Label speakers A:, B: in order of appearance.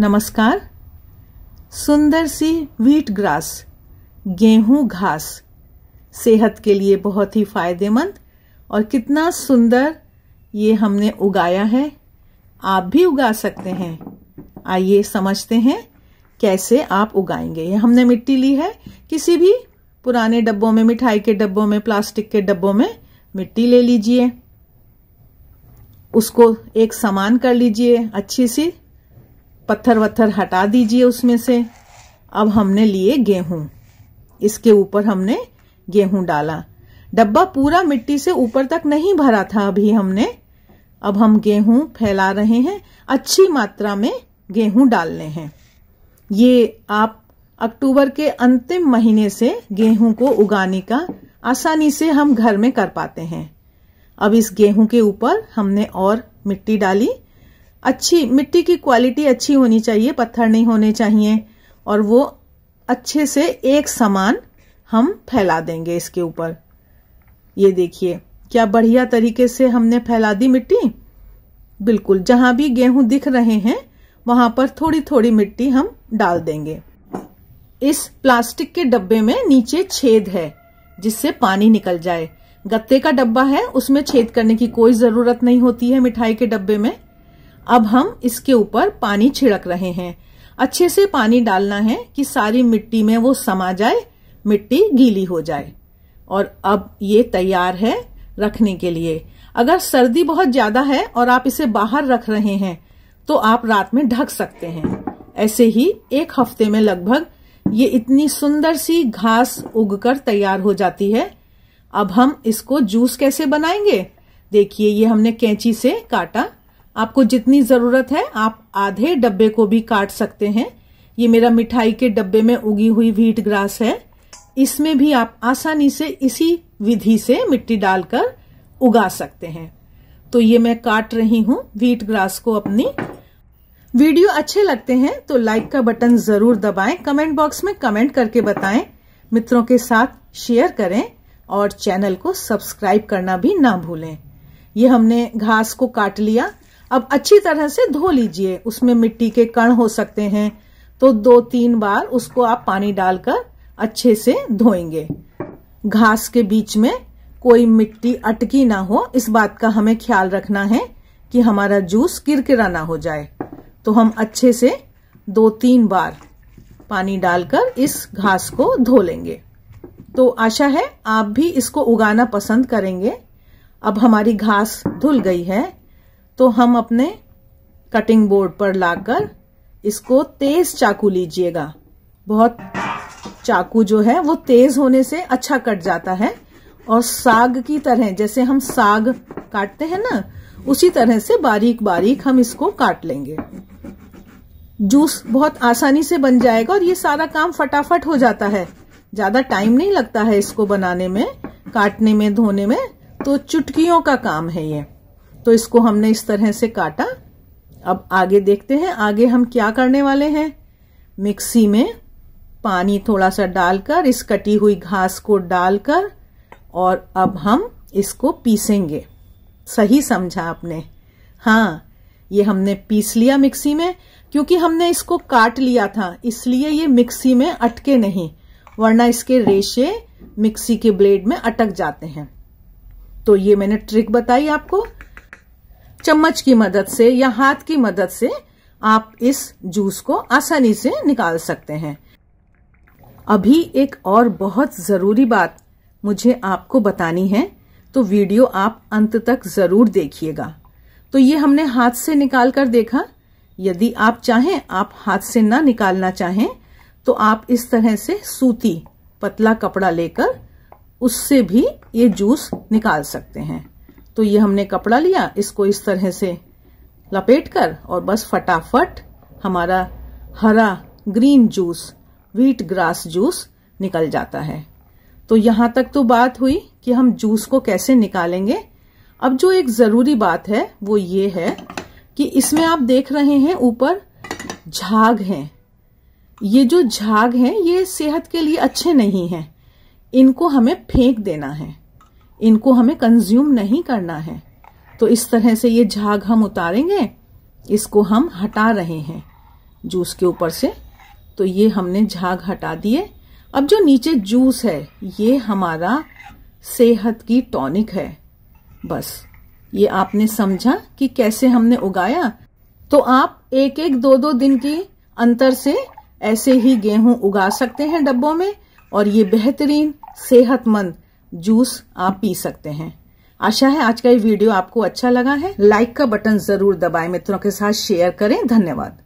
A: नमस्कार सुंदर सी wheat grass गेहूं घास सेहत के लिए बहुत ही फायदेमंद और कितना सुंदर ये हमने उगाया है आप भी उगा सकते हैं आइए समझते हैं कैसे आप उगाएंगे ये हमने मिट्टी ली है किसी भी पुराने डब्बों में मिठाई के डब्बों में प्लास्टिक के डब्बों में मिट्टी ले लीजिए उसको एक समान कर लीजिए अच्छी सी पत्थर वत्थर हटा दीजिए उसमें से अब हमने लिए गेहूं इसके ऊपर हमने गेहूं डाला डब्बा पूरा मिट्टी से ऊपर तक नहीं भरा था अभी हमने अब हम गेहूं फैला रहे हैं अच्छी मात्रा में गेहूं डालने हैं ये आप अक्टूबर के अंतिम महीने से गेहूं को उगाने का आसानी से हम घर में कर पाते हैं अब इस गेहूं के ऊपर हमने और मिट्टी डाली अच्छी मिट्टी की क्वालिटी अच्छी होनी चाहिए पत्थर नहीं होने चाहिए और वो अच्छे से एक समान हम फैला देंगे इसके ऊपर ये देखिए क्या बढ़िया तरीके से हमने फैला दी मिट्टी बिल्कुल जहां भी गेहूं दिख रहे हैं वहां पर थोड़ी थोड़ी मिट्टी हम डाल देंगे इस प्लास्टिक के डब्बे में नीचे छेद है जिससे पानी निकल जाए गत्ते का डब्बा है उसमें छेद करने की कोई जरूरत नहीं होती है मिठाई के डब्बे में अब हम इसके ऊपर पानी छिड़क रहे हैं अच्छे से पानी डालना है कि सारी मिट्टी में वो समा जाए मिट्टी गीली हो जाए और अब ये तैयार है रखने के लिए अगर सर्दी बहुत ज्यादा है और आप इसे बाहर रख रहे हैं तो आप रात में ढक सकते हैं ऐसे ही एक हफ्ते में लगभग ये इतनी सुंदर सी घास उगकर तैयार हो जाती है अब हम इसको जूस कैसे बनाएंगे देखिए ये हमने कैंची से काटा आपको जितनी जरूरत है आप आधे डब्बे को भी काट सकते हैं ये मेरा मिठाई के डब्बे में उगी हुई व्हीट ग्रास है इसमें भी आप आसानी से इसी विधि से मिट्टी डालकर उगा सकते हैं तो ये मैं काट रही हूँ व्हीट ग्रास को अपनी वीडियो अच्छे लगते हैं तो लाइक का बटन जरूर दबाएं कमेंट बॉक्स में कमेंट करके बताएं मित्रों के साथ शेयर करें और चैनल को सब्सक्राइब करना भी ना भूलें ये हमने घास को काट लिया अब अच्छी तरह से धो लीजिए उसमें मिट्टी के कण हो सकते हैं तो दो तीन बार उसको आप पानी डालकर अच्छे से धोएंगे घास के बीच में कोई मिट्टी अटकी ना हो इस बात का हमें ख्याल रखना है कि हमारा जूस किरकिरा ना हो जाए तो हम अच्छे से दो तीन बार पानी डालकर इस घास को धो लेंगे तो आशा है आप भी इसको उगाना पसंद करेंगे अब हमारी घास धुल गई है तो हम अपने कटिंग बोर्ड पर लाकर इसको तेज चाकू लीजिएगा बहुत चाकू जो है वो तेज होने से अच्छा कट जाता है और साग की तरह जैसे हम साग काटते हैं ना उसी तरह से बारीक बारीक हम इसको काट लेंगे जूस बहुत आसानी से बन जाएगा और ये सारा काम फटाफट हो जाता है ज्यादा टाइम नहीं लगता है इसको बनाने में काटने में धोने में तो चुटकियों का काम है ये तो इसको हमने इस तरह से काटा अब आगे देखते हैं आगे हम क्या करने वाले हैं मिक्सी में पानी थोड़ा सा डालकर इस कटी हुई घास को डालकर और अब हम इसको पीसेंगे सही समझा आपने हाँ ये हमने पीस लिया मिक्सी में क्योंकि हमने इसको काट लिया था इसलिए ये मिक्सी में अटके नहीं वरना इसके रेशे मिक्सी के ब्लेड में अटक जाते हैं तो ये मैंने ट्रिक बताई आपको चम्मच की मदद से या हाथ की मदद से आप इस जूस को आसानी से निकाल सकते हैं अभी एक और बहुत ज़रूरी बात मुझे आपको बतानी है तो वीडियो आप अंत तक ज़रूर देखिएगा तो ये हमने हाथ से निकाल कर देखा यदि आप चाहें आप हाथ से ना निकालना चाहें तो आप इस तरह से सूती पतला कपड़ा लेकर उससे भी ये जूस निकाल सकते हैं तो ये हमने कपड़ा लिया इसको इस तरह से लपेट कर और बस फटाफट हमारा हरा green juice wheat grass juice निकल जाता है तो यहां तक तो बात हुई कि हम जूस को कैसे निकालेंगे अब जो एक ज़रूरी बात है वो ये है कि इसमें आप देख रहे हैं ऊपर झाग है ये जो झाग है ये सेहत के लिए अच्छे नहीं है इनको हमें फेंक देना है इनको हमें कंज्यूम नहीं करना है तो इस तरह से ये झाग हम उतारेंगे इसको हम हटा रहे हैं जूस के ऊपर से तो ये हमने झाग हटा दिए अब जो नीचे जूस है ये हमारा सेहत की टॉनिक है बस ये आपने समझा कि कैसे हमने उगाया तो आप एक एक दो दो दिन के अंतर से ऐसे ही गेहूं उगा सकते हैं डब्बों में और ये बेहतरीन सेहतमंद जूस आप पी सकते हैं आशा है आज का ये वीडियो आपको अच्छा लगा है लाइक का बटन जरूर दबाएं मित्रों के साथ शेयर करें धन्यवाद